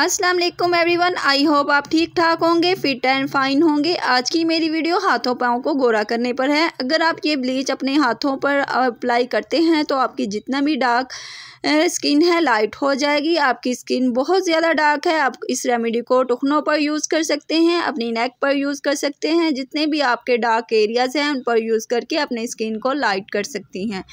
अस्सलाम वालेकुम everyone I hope आप ठीक ठाक होंगे फिट एंड फाइन होंगे आज की मेरी वीडियो हाथों पाँव को गोरा करने पर है अगर आप ये ब्लीच अपने हाथों पर अप्लाई करते हैं तो आपकी जितना भी डार्क स्किन है लाइट हो जाएगी आपकी स्किन बहुत ज़्यादा डार्क है आप इस रेमेडी को टुकनों पर यूज़ कर सकते हैं अपनी नेक पर यूज़ कर सकते हैं जितने भी आपके डार्क एरियाज़ हैं उन पर यूज़ करके अपने स्किन को लाइट कर सकती हैं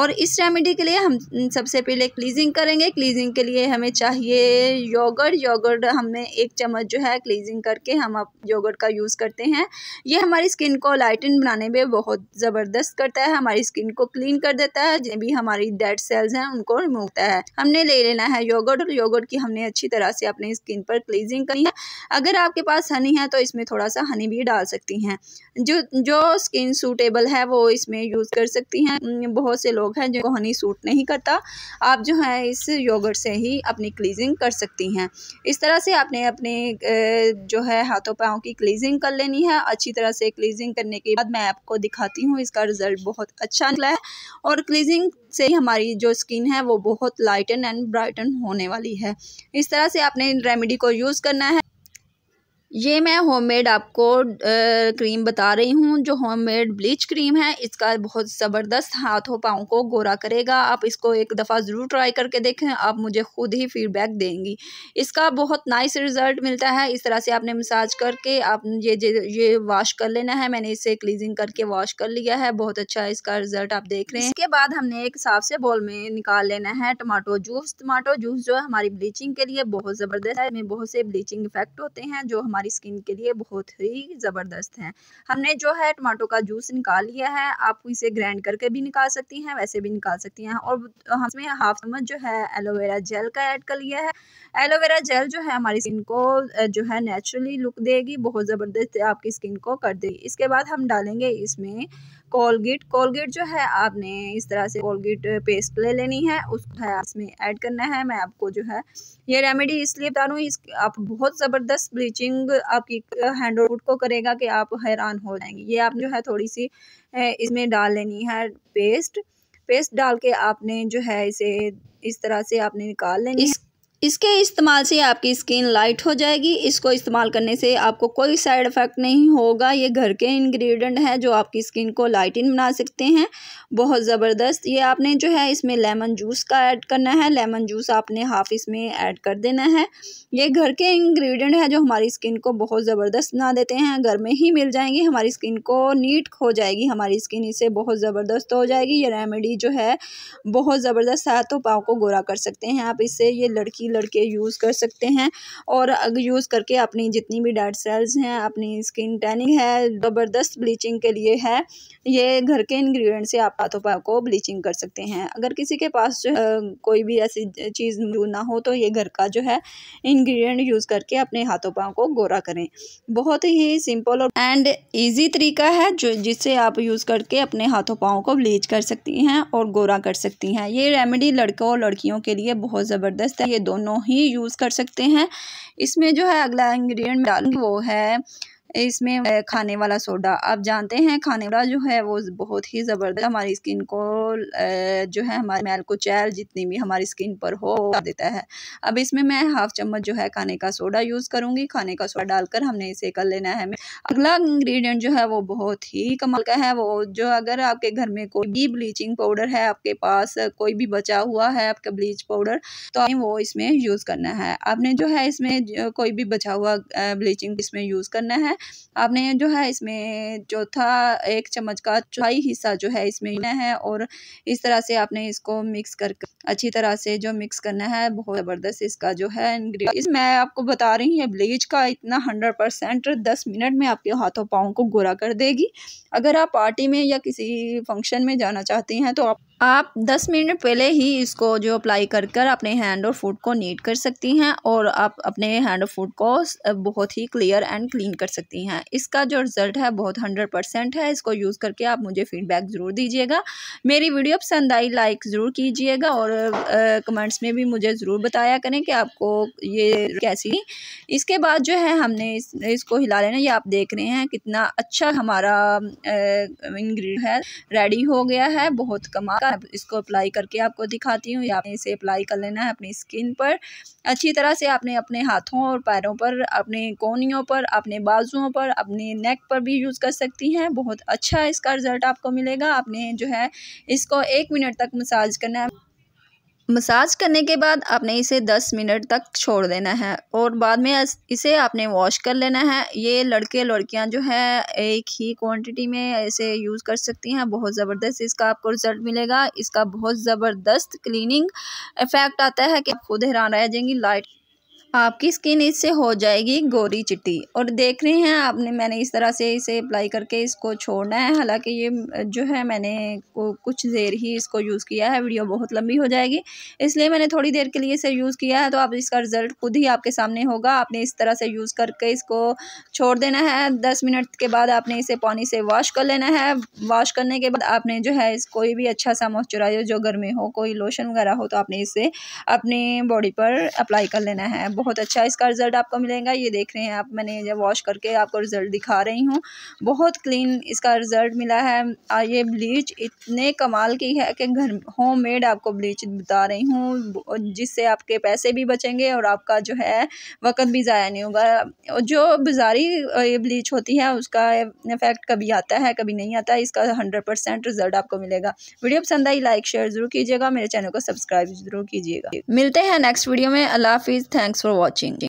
और इस रेमेडी के लिए हम सबसे पहले क्लीजिंग करेंगे क्लीजिंग के लिए हमें चाहिए योग पर योगर्ट हमने एक चम्मच जो है क्लीजिंग करके हम अब योगर्ट का यूज़ करते हैं ये हमारी स्किन को लाइटन बनाने में बहुत ज़बरदस्त करता है हमारी स्किन को क्लीन कर देता है जो भी हमारी डेड सेल्स हैं उनको रिमूवता है हमने ले लेना है योगर्ट और योगर्ट की हमने अच्छी तरह से अपनी स्किन पर क्लीजिंग करी है अगर आपके पास हनी है तो इसमें थोड़ा सा हनी भी डाल सकती हैं जो जो स्किन सूटेबल है वो इसमें यूज़ कर सकती हैं बहुत से लोग हैं जिनको हनी सूट नहीं करता आप जो है इस योगर्ट से ही अपनी क्लीजिंग कर सकती हैं इस तरह से आपने अपने जो है हाथों पाँव की क्लीजिंग कर लेनी है अच्छी तरह से क्लीजिंग करने के बाद मैं आपको दिखाती हूँ इसका रिज़ल्ट बहुत अच्छा निकला है और क्लीजिंग से हमारी जो स्किन है वो बहुत लाइटन एंड ब्राइटन होने वाली है इस तरह से आपने रेमेडी को यूज़ करना है ये मैं होममेड आपको क्रीम बता रही हूँ जो होममेड ब्लीच क्रीम है इसका बहुत ज़बरदस्त हाथों पाँव को गोरा करेगा आप इसको एक दफ़ा ज़रूर ट्राई करके देखें आप मुझे ख़ुद ही फीडबैक देंगी इसका बहुत नाइस रिज़ल्ट मिलता है इस तरह से आपने मसाज करके आप ये ये वॉश कर लेना है मैंने इसे क्लीजिंग करके वॉश कर लिया है बहुत अच्छा इसका रिज़ल्ट आप देख रहे हैं इसके बाद हमने एक साफ से बॉल में निकाल लेना है टमाटो जूस टमाटो जूस जो है हमारी ब्लीचिंग के लिए बहुत ज़बरदस्त है बहुत से ब्लीचिंग इफेक्ट होते हैं जो हमारे हमारी स्किन के लिए बहुत ही ज़बरदस्त हैं हमने जो है टमाटो का जूस निकाल लिया है आप इसे ग्राइंड करके भी निकाल सकती हैं वैसे भी निकाल सकती हैं और हमने हाफ चम्मच जो है एलोवेरा जेल का ऐड कर लिया है एलोवेरा जेल जो है हमारी स्किन को जो है नेचुरली लुक देगी बहुत ज़बरदस्त आपकी स्किन को कर देगी इसके बाद हम डालेंगे इसमें कोलगेट कोलगेट जो है आपने इस तरह से कोलगेट पेस्ट ले लेनी है उसको है इसमें ऐड करना है मैं आपको जो है ये रेमेडी इसलिए बता रहा इस आप बहुत ज़बरदस्त ब्लीचिंग आपकी हैंड वुड को करेगा कि आप हैरान हो जाएंगे ये आप जो है थोड़ी सी इसमें डाल लेनी है पेस्ट पेस्ट डाल के आपने जो है इसे इस तरह से आपने निकाल लेनी इस इसके इस्तेमाल से आपकी स्किन लाइट हो जाएगी इसको इस्तेमाल करने से आपको कोई साइड इफ़ेक्ट नहीं होगा ये घर के इंग्रेडिएंट हैं जो आपकी स्किन को लाइटिन बना सकते हैं बहुत ज़बरदस्त ये आपने जो है इसमें लेमन जूस का ऐड करना है लेमन जूस आपने हाफ इसमें ऐड कर देना है ये घर के इंग्रेडिएंट है जो हमारी स्किन को बहुत ज़बरदस्त बना देते हैं घर में ही मिल जाएंगे हमारी स्किन को नीट हो जाएगी हमारी स्किन इससे बहुत ज़बरदस्त हो जाएगी ये रेमेडी जो है बहुत ज़बरदस्त है तो पाँव को गोरा कर सकते हैं आप इससे ये लड़की भी लड़के यूज़ कर सकते हैं और अगर यूज़ करके अपनी जितनी भी डेड सेल्स हैं अपनी स्किन टैनिंग है ज़बरदस्त ब्लीचिंग के लिए है ये घर के इन्ग्रीडियंट से आप हाथों पाओ को ब्लीचिंग कर सकते हैं अगर किसी के पास जो कोई भी ऐसी चीज़ मौजूद ना हो तो ये घर का जो है इंग्रेडिएंट यूज़ करके अपने हाथों पाँव को गोरा करें बहुत ही सिंपल और एंड ईजी तरीका है जो जिससे आप यूज़ करके अपने हाथों पाँव को ब्लीच कर सकती हैं और गोरा कर सकती हैं ये रेमेडी लड़कों और लड़कियों के लिए बहुत ज़बरदस्त है ये दोनों दोनों ही यूज़ कर सकते हैं इसमें जो है अगला इंग्रेडिएंट डालूंगी वो है इसमें खाने वाला सोडा आप जानते हैं खाने वाला जो है वो बहुत ही ज़बरदस्त हमारी स्किन को जो है हमारे मैल को चैल जितनी भी हमारी स्किन पर हो देता है अब इसमें मैं हाफ चम्मच जो है खाने का सोडा यूज़ करूँगी खाने का सोडा डालकर हमने इसे कर लेना है अगला इंग्रेडिएंट जो है वो बहुत ही कमल का है वो जो अगर आपके घर में कोई भी ब्लीचिंग पाउडर है आपके पास कोई भी बचा हुआ है आपका ब्लीच पाउडर तो वो इसमें यूज़ करना है आपने जो है इसमें कोई भी बचा हुआ ब्लीचिंग इसमें यूज़ करना है आपने जो है इसमें चौथा एक चम्मच का चौथाई हिस्सा जो है इसमें है और इस तरह से आपने इसको मिक्स कर अच्छी तरह से जो मिक्स करना है बहुत ज़बरदस्त इसका जो है इस मैं आपको बता रही हूँ ब्लीच का इतना हंड्रेड परसेंट दस मिनट में आपके हाथों पाँव को गोरा कर देगी अगर आप पार्टी में या किसी फंक्शन में जाना चाहती हैं तो आप आप 10 मिनट पहले ही इसको जो अप्लाई कर कर अपने हैंड और फुट को नीट कर सकती हैं और आप अपने हैंड और फुट को बहुत ही क्लियर एंड क्लीन कर सकती हैं इसका जो रिज़ल्ट है बहुत 100 परसेंट है इसको यूज़ करके आप मुझे फ़ीडबैक ज़रूर दीजिएगा मेरी वीडियो पसंद आई लाइक ज़रूर कीजिएगा और और कमेंट्स में भी मुझे ज़रूर बताया करें कि आपको ये कैसी इसके बाद जो है हमने इस, इसको हिला लेना ये आप देख रहे हैं कितना अच्छा हमारा इंग्रेडिएंट है रेडी हो गया है बहुत कमा इसको अप्लाई करके आपको दिखाती हूँ आपने इसे अप्लाई कर लेना है अपनी स्किन पर अच्छी तरह से आपने अपने हाथों और पैरों पर अपने कोनियों पर अपने बाजुओं पर अपने नेक पर भी यूज़ कर सकती हैं बहुत अच्छा इसका रिज़ल्ट आपको मिलेगा आपने जो है इसको एक मिनट तक मसाज करना है मसाज करने के बाद आपने इसे 10 मिनट तक छोड़ देना है और बाद में इसे आपने वॉश कर लेना है ये लड़के लड़कियां जो है एक ही क्वांटिटी में इसे यूज़ कर सकती हैं बहुत ज़बरदस्त इसका आपको रिज़ल्ट मिलेगा इसका बहुत ज़बरदस्त क्लीनिंग इफ़ेक्ट आता है कि आप खुद हैरान रह जाएंगी लाइट आपकी स्किन इससे हो जाएगी गोरी चिट्टी और देख रहे हैं आपने मैंने इस तरह से इसे अप्लाई करके इसको छोड़ना है हालांकि ये जो है मैंने कुछ देर ही इसको यूज़ किया है वीडियो बहुत लंबी हो जाएगी इसलिए मैंने थोड़ी देर के लिए इसे यूज़ किया है तो आप इसका रिज़ल्ट खुद ही आपके सामने होगा आपने इस तरह से यूज़ करके इसको छोड़ देना है दस मिनट के बाद आपने इसे पानी से वॉश कर लेना है वॉश करने के बाद आपने जो है इस कोई भी अच्छा सा मॉइस्चराइजर जो घर में हो कोई लोशन वगैरह हो तो आपने इसे अपनी बॉडी पर अप्लाई कर लेना है बहुत अच्छा इसका रिज़ल्ट आपको मिलेगा ये देख रहे हैं आप मैंने जब वॉश करके आपको रिज़ल्ट दिखा रही हूँ बहुत क्लीन इसका रिज़ल्ट मिला है और ये ब्लीच इतने कमाल की है कि घर होम मेड आपको ब्लीच बता रही हूँ जिससे आपके पैसे भी बचेंगे और आपका जो है वक्त भी ज़ाया नहीं होगा जो बाज़ारी ब्लीच होती है उसका इफेक्ट कभी आता है कभी नहीं आता इसका हंड्रेड परसेंट रिजल्ट आपको मिलेगा वीडियो पसंद आई लाइक शेयर ज़रूर कीजिएगा मेरे चैनल को सब्सक्राइब ज़रूर कीजिएगा मिलते हैं नेक्स्ट वीडियो में अल्लाह हाफिज़ थैंक्स for watching.